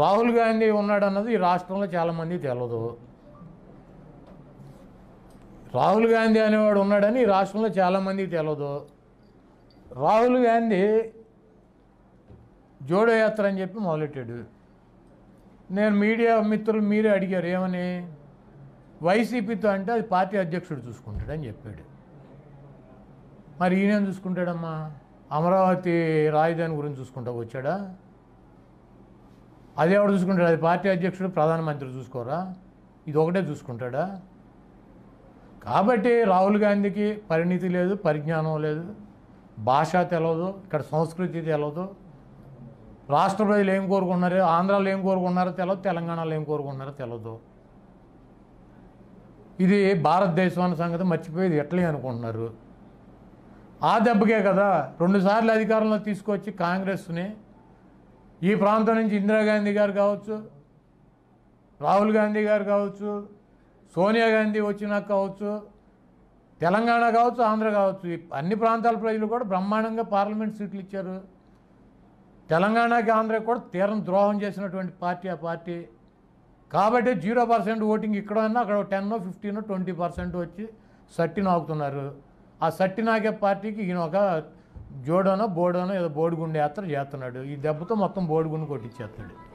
రాహుల్ గాంధీ ఉన్నాడు అన్నది ఈ రాష్ట్రంలో చాలామంది తెలదు రాహుల్ గాంధీ అనేవాడు ఉన్నాడని ఈ రాష్ట్రంలో చాలామంది తెలదు రాహుల్ గాంధీ జోడో యాత్ర అని చెప్పి మొదలెట్టాడు నేను మీడియా మిత్రులు మీరే అడిగారు ఏమని వైసీపీతో అంటే అది పార్టీ అధ్యక్షుడు చూసుకుంటాడని చెప్పాడు మరి ఈయనేం చూసుకుంటాడమ్మా అమరావతి రాజధాని గురించి చూసుకుంటా వచ్చాడా అదేవాడు చూసుకుంటాడు అది పార్టీ అధ్యక్షుడు ప్రధానమంత్రి చూసుకోరా ఇది ఒకటే చూసుకుంటాడా కాబట్టి రాహుల్ గాంధీకి పరిణితి లేదు పరిజ్ఞానం లేదు భాష తెలియదు ఇక్కడ సంస్కృతి తెలియదు రాష్ట్ర ప్రజలు ఏం కోరుకున్నారు ఆంధ్రాలో ఏం కోరుకున్నారో తెలియదు తెలంగాణలో ఏం కోరుకున్నారో తెలియదు ఇది భారతదేశం అన్న సంగతి మర్చిపోయేది ఎట్లే అనుకుంటున్నారు ఆ దెబ్బకే కదా రెండుసార్లు అధికారంలో తీసుకొచ్చి కాంగ్రెస్ని ఈ ప్రాంతం నుంచి ఇందిరాగాంధీ గారు కావచ్చు రాహుల్ గాంధీ గారు కావచ్చు సోనియా గాంధీ వచ్చినాక కావచ్చు తెలంగాణ కావచ్చు ఆంధ్ర కావచ్చు అన్ని ప్రాంతాల ప్రజలు కూడా బ్రహ్మాండంగా పార్లమెంట్ సీట్లు ఇచ్చారు తెలంగాణకి ఆంధ్రకి కూడా తీరం ద్రోహం చేసినటువంటి పార్టీ ఆ పార్టీ కాబట్టి జీరో పర్సెంట్ ఓటింగ్ ఇక్కడ అన్నా అక్కడ టెన్ ఫిఫ్టీన్ ట్వంటీ పర్సెంట్ వచ్చి సట్టి నాకుతున్నారు ఆ సట్టినాగే పార్టీకి ఈయన ఒక జోడోనో బోడోనో ఏదో బోడుగుండు యాత్ర చేస్తున్నాడు ఈ దెబ్బతో మొత్తం బోడిగుండు కొట్టించేస్తాడు